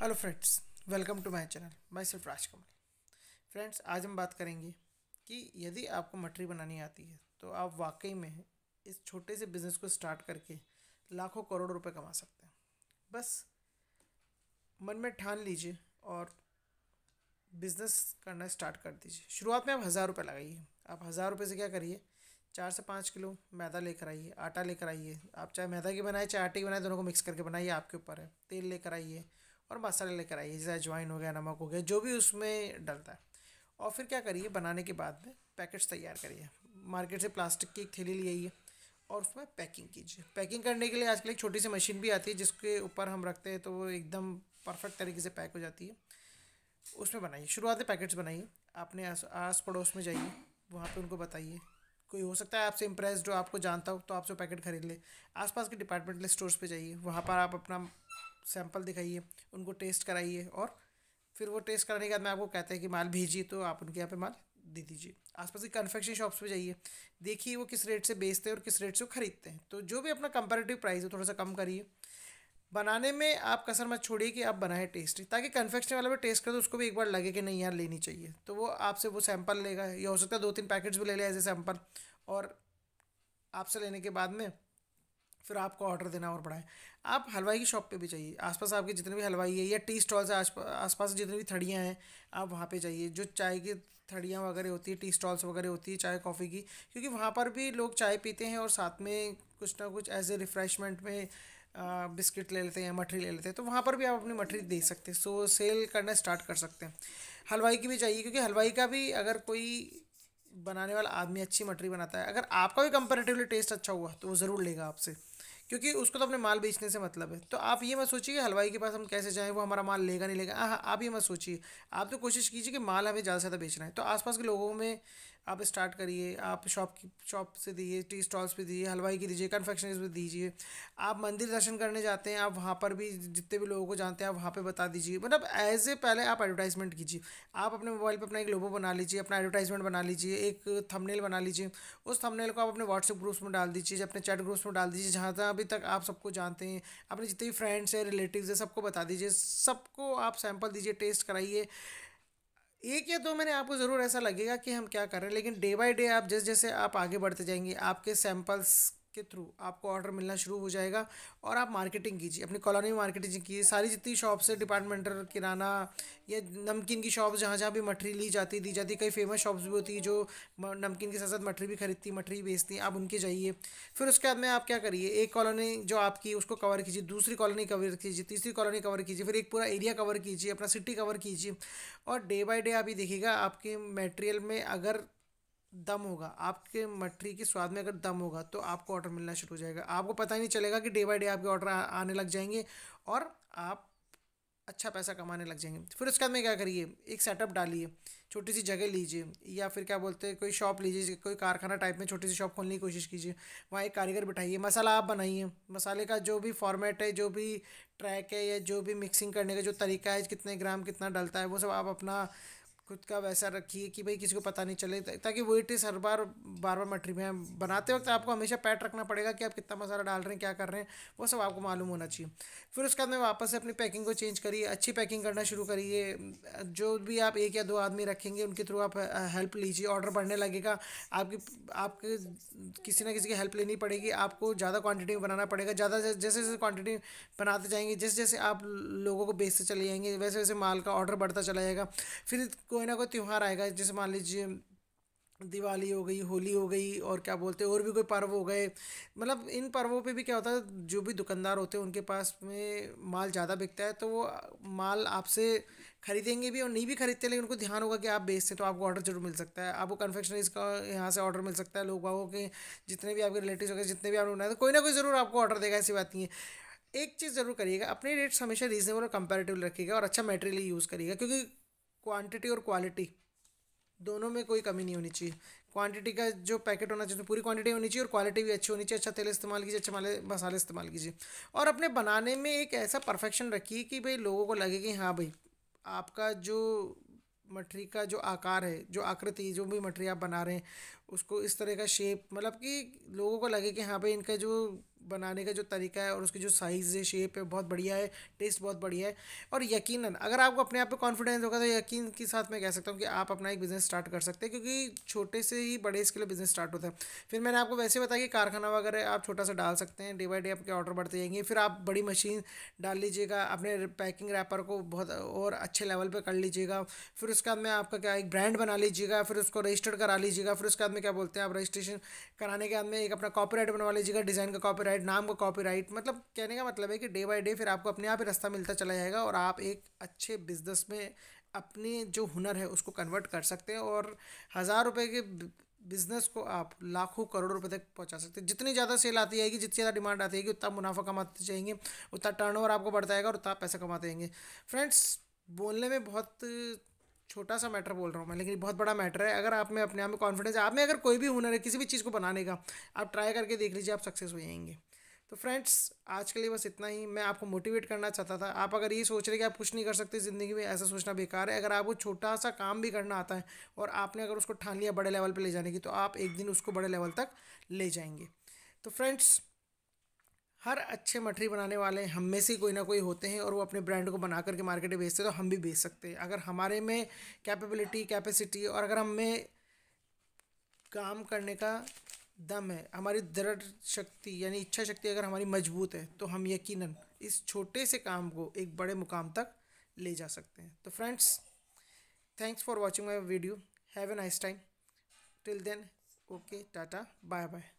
hello friends welcome to my channel मैं सिर्फ Rajkamal friends आज हम बात करेंगे कि यदि आपको मटरी बनानी आती है तो आप वाकई में इस छोटे से बिज़नेस को स्टार्ट करके लाखों करोड़ रुपए कमा सकते हैं बस मन में ठान लीजिए और बिज़नेस करना स्टार्ट कर दीजिए शुरुआत में आप हज़ार रुपये लगाइए आप हज़ार रुपये से क्या करिए चार से पाँच किलो मैदा लेकर आइए आटा लेकर आइए आप चाहे मैदा की बनाए चाहे आटे की बनाए दोनों को मिक्स करके बनाइए आपके ऊपर है तेल लेकर आइए और मसाले लेकर आइए जैसे अजवाइन हो गया नमक हो गया जो भी उसमें डलता है और फिर क्या करिए बनाने के बाद में पैकेट्स तैयार करिए मार्केट से प्लास्टिक की एक थैली ले आइए और उसमें पैकिंग कीजिए पैकिंग करने के लिए आजकल एक छोटी सी मशीन भी आती है जिसके ऊपर हम रखते हैं तो वो एकदम परफेक्ट तरीके से पैक हो जाती है उसमें बनाइए शुरुआत पैकेट्स बनाइए अपने आस, आस पड़ोस में जाइए वहाँ पे उनको बताइए कोई हो सकता है आपसे इम्प्रेस जो आपको जानता हो तो आपसे पैकेट खरीद ले आसपास के डिपार्टमेंटल स्टोर्स पे जाइए वहाँ पर आप अपना सैंपल दिखाइए उनको टेस्ट कराइए और फिर वो टेस्ट कराने के बाद मैं आपको कहता है कि माल भेजिए तो आप उनके यहाँ पे माल दे दीजिए आसपास की कन्फेक्शन शॉप्स पे जाइए देखिए वो किस रेट से बेचते हैं और किस रेट से वो ख़रीदते हैं तो जो भी अपना कंपेरेटिव प्राइस है थोड़ा सा कम करिए बनाने में आप कसर मत छोड़िए कि आप बनाए टेस्टी ताकि कन्फेक्शन वाला भी टेस्ट करें तो उसको भी एक बार लगे कि नहीं यार लेनी चाहिए तो वो आपसे वो सैंपल लेगा या हो सकता है दो तीन पैकेट्स भी ले लें एज ए सैंपल और आपसे लेने के बाद में फिर आपको ऑर्डर देना और बढ़ाएं आप हलवाई की शॉप पे भी जाइए आसपास आपके जितने भी हलवाई है या टी स्टॉल्स आस पास जितनी भी थड़ियाँ हैं आप वहाँ पे जाइए जो चाय की थड़ियाँ वगैरह होती है टी स्टॉल्स वगैरह होती है चाय कॉफ़ी की क्योंकि वहाँ पर भी लोग चाय पीते हैं और साथ में कुछ ना कुछ एज ए रिफ्रेशमेंट में बिस्किट ले लेते हैं या मठरी ले लेते हैं तो वहाँ पर भी आप अपनी मठरी दे सकते हैं सो सेल करना स्टार्ट कर सकते हैं हलवाई की भी चाहिए क्योंकि हलवाई का भी अगर कोई बनाने वाला आदमी अच्छी मटरी बनाता है अगर आपका भी कंपेरेटिवली टेस्ट अच्छा हुआ तो वो ज़रूर लेगा आपसे क्योंकि उसको तो अपने माल बेचने से मतलब है तो आप ये मत सोचिए हलवाई के पास हम कैसे जाएँ वो हमारा माल लेगा नहीं लेगा हाँ आप ये मत सोचिए आप तो कोशिश कीजिए कि माल हमें ज़्यादा से ज़्यादा बेचना है तो आसपास के लोगों में आप स्टार्ट करिए आप शॉप की शॉप से दीजिए टी स्टॉल्स पे दीजिए हलवाई की दीजिए कन्फेक्शनरीज पे दीजिए आप मंदिर दर्शन करने जाते हैं आप वहाँ पर भी जितने भी लोगों को जानते हैं आप वहाँ पर बता दीजिए मतलब एज ए पहले आप एडवर्टाइजमेंट कीजिए आप अपने मोबाइल पर अपना एक लोगो बना लीजिए अपना एडवर्टाइजमेंट बना लीजिए एक थमनेल बना लीजिए उस थमनेल को आप अपने व्हाट्सएप ग्रुप्स में डाल दीजिए अपने चैट ग्रुप्स में डाल दीजिए जहाँ जहाँ अभी तक आप सबको जानते हैं अपने जितने भी फ्रेंड्स हैं रिलेटिव्स हैं सबको बता दीजिए सबको आप सैम्पल दीजिए टेस्ट कराइए एक या दो मैंने आपको ज़रूर ऐसा लगेगा कि हम क्या कर रहे हैं लेकिन डे बाय डे आप जैसे जैसे आप आगे बढ़ते जाएंगे आपके सैम्पल्स के थ्रू आपको ऑर्डर मिलना शुरू हो जाएगा और आप मार्केटिंग कीजिए अपनी कॉलोनी में मार्केटिंग कीजिए सारी जितनी शॉप्स है डिपार्टमेंटल किराना या नमकीन की शॉप जहाँ जहाँ भी मठरी ली जाती दी जाती कई फेमस शॉप्स भी होती है जो नमकीन के साथ साथ मठरी भी खरीदती मठरी बेचती आप उनके जाइए फिर उसके बाद में आप क्या करिए एक कॉलोनी जो आपकी उसको कवर कीजिए दूसरी कॉलोनी कवर कीजिए तीसरी कॉलोनी कवर कीजिए फिर एक पूरा एरिया कवर कीजिए अपना सिटी कवर कीजिए और डे बाई डे आप ये देखिएगा आपके मटेरियल में अगर दम होगा आपके मठरी के स्वाद में अगर दम होगा तो आपको ऑर्डर मिलना शुरू हो जाएगा आपको पता ही नहीं चलेगा कि डे बाई डे आपके ऑर्डर आने लग जाएंगे और आप अच्छा पैसा कमाने लग जाएंगे फिर उसके बाद में क्या करिए एक सेटअप डालिए छोटी सी जगह लीजिए या फिर क्या बोलते हैं कोई शॉप लीजिए कोई कारखाना टाइप में छोटी सी शॉप खोलने की कोशिश कीजिए वहाँ एक कारीगर बिठाइए मसाला आप बनाइए मसाले का जो भी फॉर्मेट है जो भी ट्रैक है या जो भी मिक्सिंग करने का जो तरीका है कितने ग्राम कितना डलता है वो सब आप अपना खुद का वैसा रखिए कि भाई किसी को पता नहीं चले ताकि वेट इस हर बार बार बार मटरी में बनाते वक्त आपको हमेशा पैट रखना पड़ेगा कि आप कितना मसाला डाल रहे हैं क्या कर रहे हैं वो सब आपको मालूम होना चाहिए फिर उसके बाद में वापस से अपनी पैकिंग को चेंज करिए अच्छी पैकिंग करना शुरू करिए जो भी आप एक या दो आदमी रखेंगे उनके थ्रू आप हेल्प लीजिए ऑर्डर बढ़ने लगेगा आपकी आपके किसी ना किसी की हेल्प लेनी पड़ेगी आपको ज़्यादा क्वान्टिटी में बनाना पड़ेगा ज़्यादा जैसे जैसे क्वान्टिटी बनाते जाएंगे जैसे जैसे आप लोगों को बेचते चले जाएंगे वैसे वैसे माल का ऑर्डर बढ़ता चला जाएगा फिर कोई ना कोई त्यौहार आएगा जैसे मान लीजिए दिवाली हो गई होली हो गई और क्या बोलते हैं और भी कोई पर्व हो गए मतलब इन पर्वों पे भी क्या होता है जो भी दुकानदार होते हैं उनके पास में माल ज़्यादा बिकता है तो वो माल आपसे खरीदेंगे भी और नहीं भी खरीदते लेकिन उनको ध्यान होगा कि आप बेचते तो आपको ऑर्डर जरूर मिल सकता है आपको कन्फेक्शनरीज का यहाँ से ऑर्डर मिल सकता है लोग बागों के जितने भी आपके रिलेटिव हो जितने भी आपने बनाए तो कोई ना कोई ज़रूर आपको ऑर्डर देगा ऐसी बात नहीं है एक चीज़ ज़रूर करिएगा अपने रेट्स हमेशा रीजनेबल और कंपेरेटिव रखिएगा और अच्छा मटेरियल यूज़ करिएगा क्योंकि क्वांटिटी और क्वालिटी दोनों में कोई कमी नहीं होनी चाहिए क्वांटिटी का जो पैकेट होना चाहिए तो पूरी क्वांटिटी होनी चाहिए और क्वालिटी भी अच्छी होनी चाहिए अच्छा तेल इस्तेमाल कीजिए अच्छे माले मसाले इस्तेमाल कीजिए और अपने बनाने में एक ऐसा परफेक्शन रखिए कि भाई लोगों को लगे कि हाँ भाई आपका जो मठरी का जो आकार है जो आकृति जो भी मठरी आप बना रहे हैं उसको इस तरह का शेप मतलब कि लोगों को लगे कि हाँ भाई इनका जो बनाने का जो तरीका है और उसकी जो साइज़ है शेप है बहुत बढ़िया है टेस्ट बहुत बढ़िया है और यकीन अगर आपको अपने आप पर कॉन्फिडेंस होगा तो यकीन के साथ मैं कह सकता हूँ कि आप अपना एक बिज़नेस स्टार्ट कर सकते हैं क्योंकि छोटे से ही बड़े स्केल बिज़नेस स्टार्ट होता है फिर मैंने आपको वैसे बताया कि कारखाना वगैरह आप छोटा सा डाल सकते हैं डे बाई डे आपके ऑर्डर बढ़ते जाएंगे फिर आप बड़ी मशीन डाल लीजिएगा अपने पैकिंग रैपर को बहुत और अच्छे लेवल पर कर लीजिएगा फिर उसके बाद में आपका क्या एक ब्रांड बना लीजिएगा फिर उसको रजिस्टर्ड करा लीजिएगा फिर उसके बाद में क्या बोलते हैं आप रजिस्ट्रेशन कराने के बाद में एक अपना कॉपी बनवा लीजिएगा डिज़ाइन का कॉपी राइट नाम का राइट मतलब कहने का मतलब है कि डे बाई डे फिर आपको अपने आप ही रास्ता मिलता चला जाएगा और आप एक अच्छे बिजनेस में अपने जो हुनर है उसको कन्वर्ट कर सकते हैं और हज़ार रुपये के बिज़नेस को आप लाखों करोड़ रुपए तक पहुंचा सकते हैं जितनी ज़्यादा सेल आती जाएगी जितनी ज़्यादा डिमांड आती जाएगी उतना मुनाफा कमाते जाएंगे उतना टर्नओवर आपको बढ़ता जाएगा और उतना पैसा कमाते जाएंगे फ्रेंड्स बोलने में बहुत छोटा सा मैटर बोल रहा हूँ मैं लेकिन बहुत बड़ा मैटर है अगर आप में अपने आप में कॉन्फिडेंस है आप में अगर कोई भी हुनर है किसी भी चीज़ को बनाने का आप ट्राई करके देख लीजिए आप सक्सेस हो जाएंगे तो फ्रेंड्स आज के लिए बस इतना ही मैं आपको मोटिवेट करना चाहता था आप अगर ये सोच रहे कि आप कुछ नहीं कर सकते ज़िंदगी में ऐसा सोचना बेकार है अगर आपको छोटा सा काम भी करना आता है और आपने अगर उसको ठान लिया बड़े लेवल पर ले जाने की तो आप एक दिन उसको बड़े लेवल तक ले जाएंगे तो फ्रेंड्स हर अच्छे मठरी बनाने वाले हम में से कोई ना कोई होते हैं और वो अपने ब्रांड को बना करके मार्केट में बेचते हैं तो हम भी बेच सकते हैं अगर हमारे में कैपेबिलिटी कैपेसिटी और अगर हम में काम करने का दम है हमारी दृढ़ शक्ति यानी इच्छा शक्ति अगर हमारी मजबूत है तो हम यकीनन इस छोटे से काम को एक बड़े मुकाम तक ले जा सकते हैं तो friends thanks for watching my video have a nice time till then okay tata bye bye